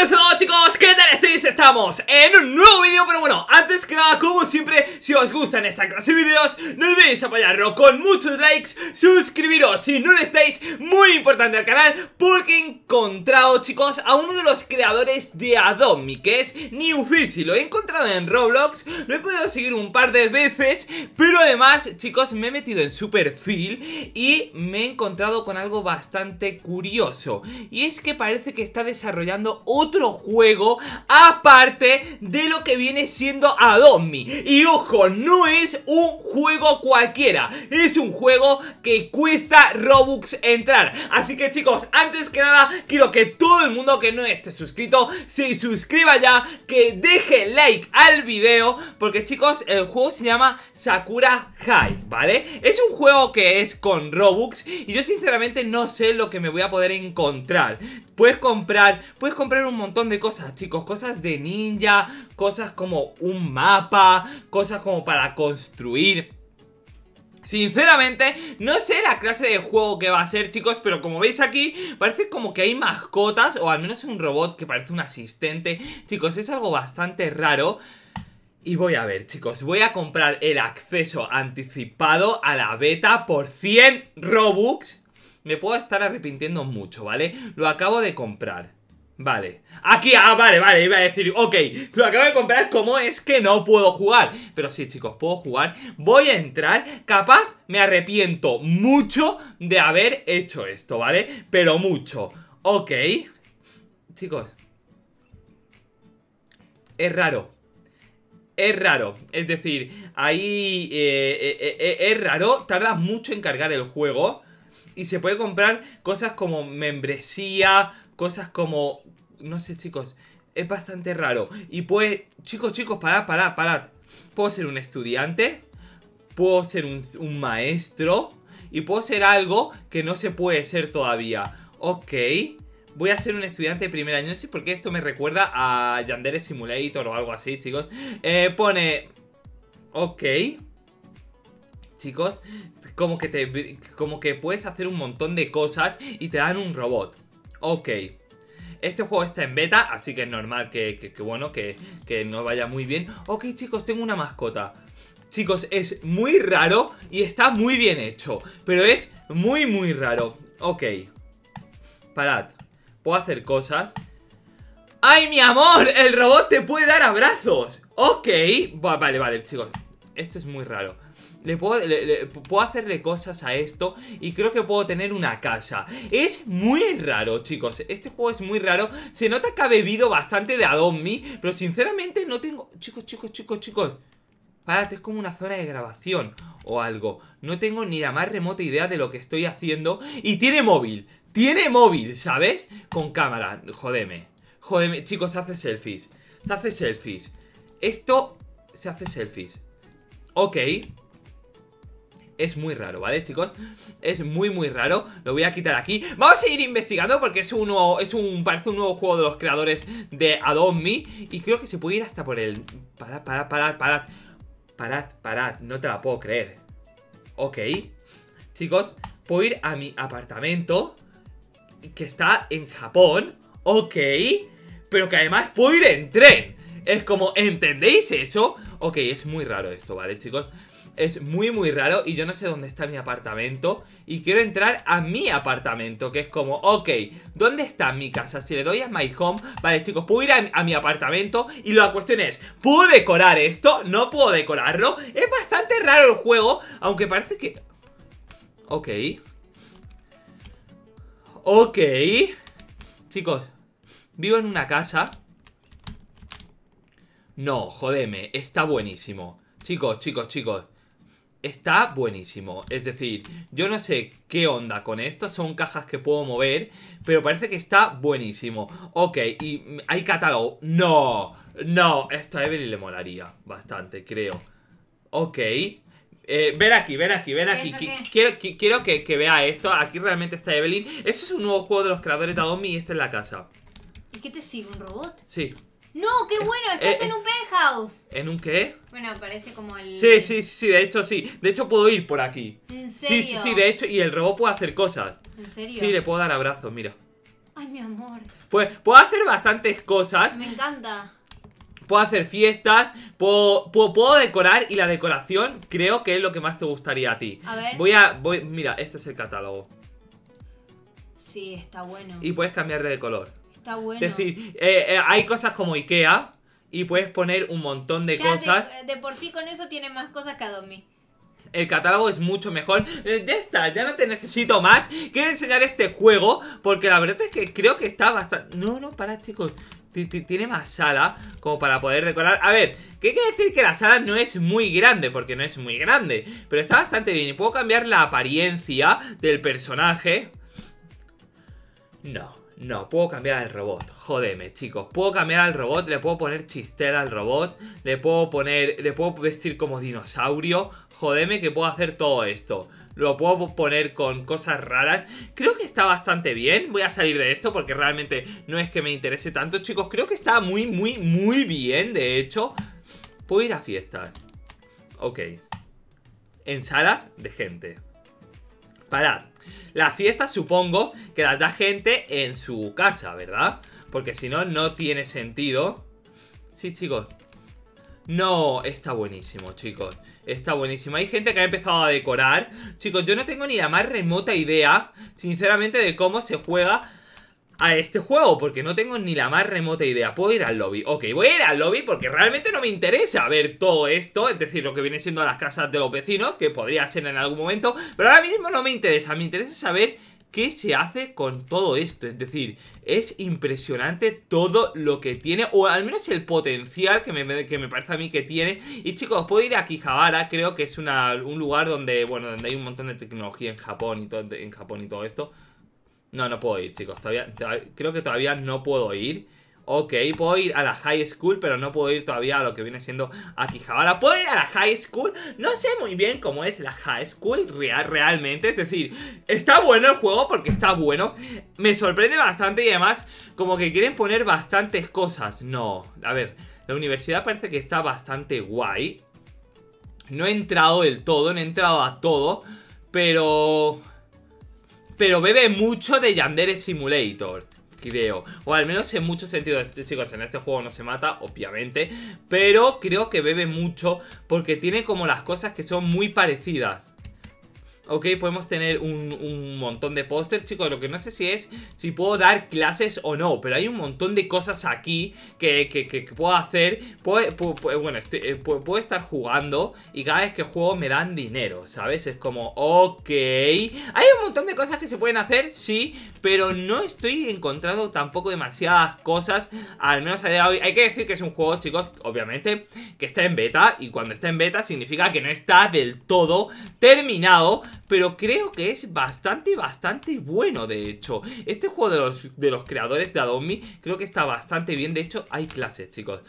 Buenas chicos, ¿qué tal estáis? Estamos en un nuevo vídeo, pero bueno, antes que nada, como siempre, si os gustan esta clase de vídeos No olvidéis apoyarlo con muchos likes, suscribiros si no lo estáis, muy importante al canal Porque he encontrado chicos a uno de los creadores de Adomi, que es y Lo he encontrado en Roblox, lo he podido seguir un par de veces Pero además chicos, me he metido en su perfil y me he encontrado con algo bastante curioso Y es que parece que está desarrollando otro otro juego aparte de lo que viene siendo Adomi. Y ojo, no es un juego cualquiera, es un juego que cuesta Robux entrar. Así que chicos, antes que nada, quiero que todo el mundo que no esté suscrito se suscriba ya, que deje like al video, porque chicos, el juego se llama Sakura High, ¿vale? Es un juego que es con Robux y yo sinceramente no sé lo que me voy a poder encontrar. Puedes comprar, puedes comprar un montón de cosas, chicos. Cosas de ninja, cosas como un mapa, cosas como para construir. Sinceramente, no sé la clase de juego que va a ser, chicos, pero como veis aquí, parece como que hay mascotas, o al menos un robot que parece un asistente. Chicos, es algo bastante raro. Y voy a ver, chicos, voy a comprar el acceso anticipado a la beta por 100 Robux. Me puedo estar arrepintiendo mucho, ¿vale? Lo acabo de comprar. Vale, aquí, ah, vale, vale, iba a decir, ok, lo acabo de comprar, ¿cómo es que no puedo jugar? Pero sí, chicos, puedo jugar, voy a entrar, capaz me arrepiento mucho de haber hecho esto, ¿vale? Pero mucho, ok, chicos, es raro, es raro. Es decir, ahí eh, eh, eh, es raro, tarda mucho en cargar el juego. Y se puede comprar cosas como membresía, cosas como... No sé, chicos, es bastante raro. Y pues, chicos, chicos, para, para, parad. Puedo ser un estudiante, puedo ser un, maestro y puedo ser algo que no se puede ser todavía. Ok, voy a ser un estudiante de primer año. Sí, porque esto me recuerda a Yandere Simulator o algo así, chicos. Eh, pone... Ok. Chicos, como que, te, como que puedes hacer un montón de cosas y te dan un robot. Ok. Este juego está en beta, así que es normal que, bueno, que, que no vaya muy bien. Ok, chicos, tengo una mascota. Chicos, es muy raro y está muy bien hecho. Pero es muy, muy raro. Ok. Parad. Puedo hacer cosas. ¡Ay, mi amor! El robot te puede dar abrazos. Ok. Vale, vale, chicos. Esto es muy raro. Le puedo, puedo hacerle cosas a esto y creo que puedo tener una casa. Es muy raro, chicos. Este juego es muy raro. Se nota que ha bebido bastante de Adonmi pero sinceramente no tengo... Chicos, chicos, chicos, chicos. Párate, es como una zona de grabación o algo. No tengo ni la más remota idea de lo que estoy haciendo. Y tiene móvil. Tiene móvil, ¿sabes? Con cámara. Jodeme. Jodeme. Chicos, se hace selfies. Se hace selfies. Esto se hace selfies. Ok es muy raro, ¿vale, chicos? Es muy, muy raro, lo voy a quitar aquí Vamos a ir investigando porque es un nuevo, es un, parece un nuevo juego de los creadores de Adobe Me Y creo que se puede ir hasta por el... Parad, parad, parad, parad Parad, parad, no te la puedo creer Ok Chicos, puedo ir a mi apartamento Que está en Japón Ok Pero que además puedo ir en tren es como, ¿entendéis eso? Ok, es muy raro esto, ¿vale, chicos? es muy muy raro y yo no sé dónde está mi apartamento y quiero entrar a mi apartamento, que es como, ok, ¿dónde está mi casa? Si le doy a My Home, vale chicos, puedo ir a, mi apartamento y la cuestión es, ¿puedo decorar esto? ¿No puedo decorarlo? Es bastante raro el juego, aunque parece que... Ok. Ok. Chicos, vivo en una casa. No, jodeme, está buenísimo. Chicos, chicos, chicos está buenísimo. Es decir, yo no sé qué onda con esto. Son cajas que puedo mover, pero parece que está buenísimo. Ok, y hay catálogo. No, no, esto a Evelyn le molaría bastante, creo. Ok. Eh, ven aquí, ven aquí, ven aquí. Quiero, que, vea esto. Aquí realmente está Evelyn. Eso es un nuevo juego de los creadores de Adomi y esto es la casa. ¿Y qué te sigue? ¿Un robot? Sí. No, qué eh, bueno, estás eh, en eh, un penthouse. ¿En un qué? Bueno, parece como el. Sí, sí, sí, de hecho sí. De hecho puedo ir por aquí. ¿En serio? Sí, sí, sí, de hecho. Y el robot puede hacer cosas. ¿En serio? Sí, le puedo dar abrazos, mira. Ay, mi amor. Pues puedo hacer bastantes cosas. Me encanta. Puedo hacer fiestas, puedo, decorar y la decoración creo que es lo que más te gustaría a ti. A ver. Voy a. Voy, mira, este es el catálogo. Sí, está bueno. Y puedes cambiarle de color. Es decir, eh, eh, hay cosas como Ikea y puedes poner un montón de cosas. Eh, de, por sí con eso tiene más cosas que Domi El catálogo es mucho mejor. ya está, ya no te necesito más. Quiero enseñar este juego porque la verdad es que creo que está bastante... No, no, para chicos. tiene más sala como para poder decorar. A ver, qué quiere decir que la sala no es muy grande, porque no es muy grande, pero está bastante bien. Y puedo cambiar la apariencia del personaje. No, no, puedo cambiar al robot. Jodeme, chicos. Puedo cambiar al robot, le puedo poner chistera al robot, le puedo poner, le puedo vestir como dinosaurio. Jodeme que puedo hacer todo esto. Lo puedo poner con cosas raras. Creo que está bastante bien. Voy a salir de esto porque realmente no es que me interese tanto, chicos. Creo que está muy, muy, muy bien, de hecho. Puedo ir a fiestas. Ok. En salas de gente. Para Las fiestas supongo que las da gente en su casa, ¿verdad? Porque si no, no tiene sentido. Sí, chicos. No, está buenísimo, chicos. Está buenísimo. Hay gente que ha empezado a decorar. Chicos, yo no tengo ni la más remota idea, sinceramente, de cómo se juega a este juego porque no tengo ni la más remota idea. ¿Puedo ir al lobby? Ok, voy a ir al lobby porque realmente no me interesa ver todo esto, es decir, lo que viene siendo las casas de los vecinos, que podría ser en algún momento, pero ahora mismo no me interesa, me interesa saber qué se hace con todo esto. Es decir, es impresionante todo lo que tiene, o al menos el potencial que me, que me parece a mí que tiene. Y chicos, puedo ir a Kijabara, creo que es un lugar donde, bueno, donde hay un montón de tecnología en Japón y todo, en Japón y todo esto. No, no puedo ir, chicos. Todavía, creo que todavía no puedo ir. Ok, puedo ir a la high school, pero no puedo ir todavía a lo que viene siendo Ahora ¿Puedo ir a la high school? No sé muy bien cómo es la high school real, realmente. Es decir, está bueno el juego porque está bueno. Me sorprende bastante y además como que quieren poner bastantes cosas. No, a ver, la universidad parece que está bastante guay. No he entrado del todo, no he entrado a todo, pero pero bebe mucho de Yandere Simulator creo. O al menos en muchos sentidos, este, chicos, en este juego no se mata, obviamente. Pero creo que bebe mucho porque tiene como las cosas que son muy parecidas. ¿ok? Podemos tener un, montón de pósters, chicos. Lo que no sé si es si puedo dar clases o no, pero hay un montón de cosas aquí que, puedo hacer. Puedo, bueno, eh, puedo, estar jugando y cada vez que juego me dan dinero, ¿sabes? Es como, ok. Hay un montón de cosas que se pueden hacer, sí, pero no estoy encontrando tampoco demasiadas cosas, al menos a día de hoy. Hay que decir que es un juego, chicos, obviamente, que está en beta y cuando está en beta significa que no está del todo terminado, pero creo que es bastante, bastante bueno, de hecho. Este juego de los, creadores de Adobe creo que está bastante bien, de hecho hay clases, chicos.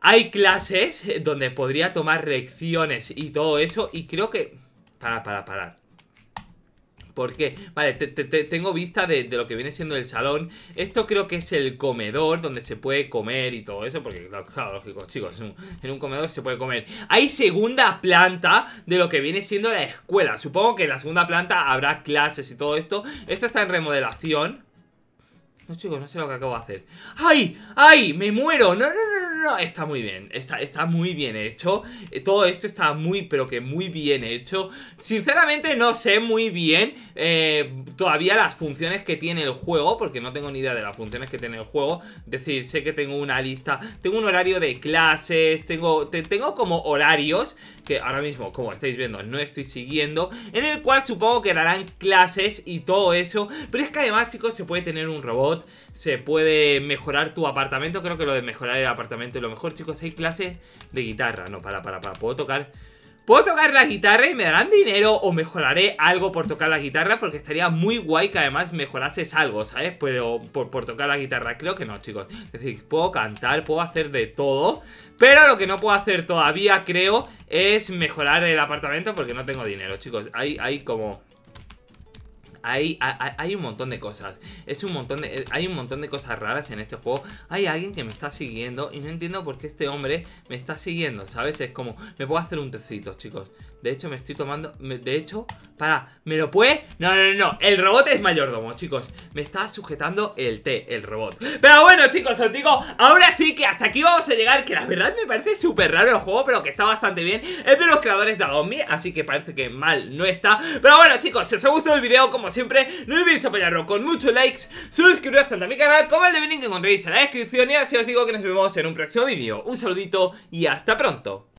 Hay clases donde podría tomar lecciones y todo eso, y creo que... Para, para, para porque, vale, tengo vista de, lo que viene siendo el salón. Esto creo que es el comedor donde se puede comer y todo eso, porque, claro, lógico, chicos, en un, en un comedor se puede comer. Hay segunda planta de lo que viene siendo la escuela. Supongo que en la segunda planta habrá clases y todo esto. Esto está en remodelación. No, chicos, no sé lo que acabo de hacer. ¡Ay! ¡Ay! ¡Me muero! ¡No, no, no! está muy bien, está, está muy bien hecho. Eh, todo esto está muy, pero que muy bien hecho. Sinceramente no sé muy bien eh, todavía las funciones que tiene el juego, porque no tengo ni idea de las funciones que tiene el juego. Es decir, sé que tengo una lista, tengo un horario de clases, tengo, tengo como horarios que ahora mismo, como estáis viendo, no estoy siguiendo, en el cual supongo que darán clases y todo eso. Pero es que además, chicos, se puede tener un robot, se puede mejorar tu apartamento, creo que lo de mejorar el apartamento a Lo mejor, chicos, hay clases de guitarra. No, para, para, para. Puedo tocar... Puedo tocar la guitarra y me darán dinero o mejoraré algo por tocar la guitarra porque estaría muy guay que además mejorases algo, ¿sabes? Pero por, por tocar la guitarra creo que no, chicos. Es decir, puedo cantar, puedo hacer de todo, pero lo que no puedo hacer todavía creo es mejorar el apartamento porque no tengo dinero, chicos. Hay, hay como hay, un montón de cosas. Es un montón de, hay un montón de cosas raras en este juego. Hay alguien que me está siguiendo y no entiendo por qué este hombre me está siguiendo, ¿sabes? Es como, me puedo hacer un tecito, chicos. De hecho, me estoy tomando... de hecho, para, ¿me lo puede? No, no, no, El robot es mayordomo, chicos. Me está sujetando el té, el robot. Pero bueno, chicos, os digo, ahora sí que hasta aquí vamos a llegar. Que la verdad me parece súper raro el juego, pero que está bastante bien. Es de los creadores de Adobe, así que parece que mal no está. Pero bueno, chicos, si os ha gustado el video, como siempre, no olvidéis apoyarlo con muchos likes, suscribiros tanto a mi canal como al de link que encontréis en la descripción y así os digo que nos vemos en un próximo vídeo. Un saludito y hasta pronto.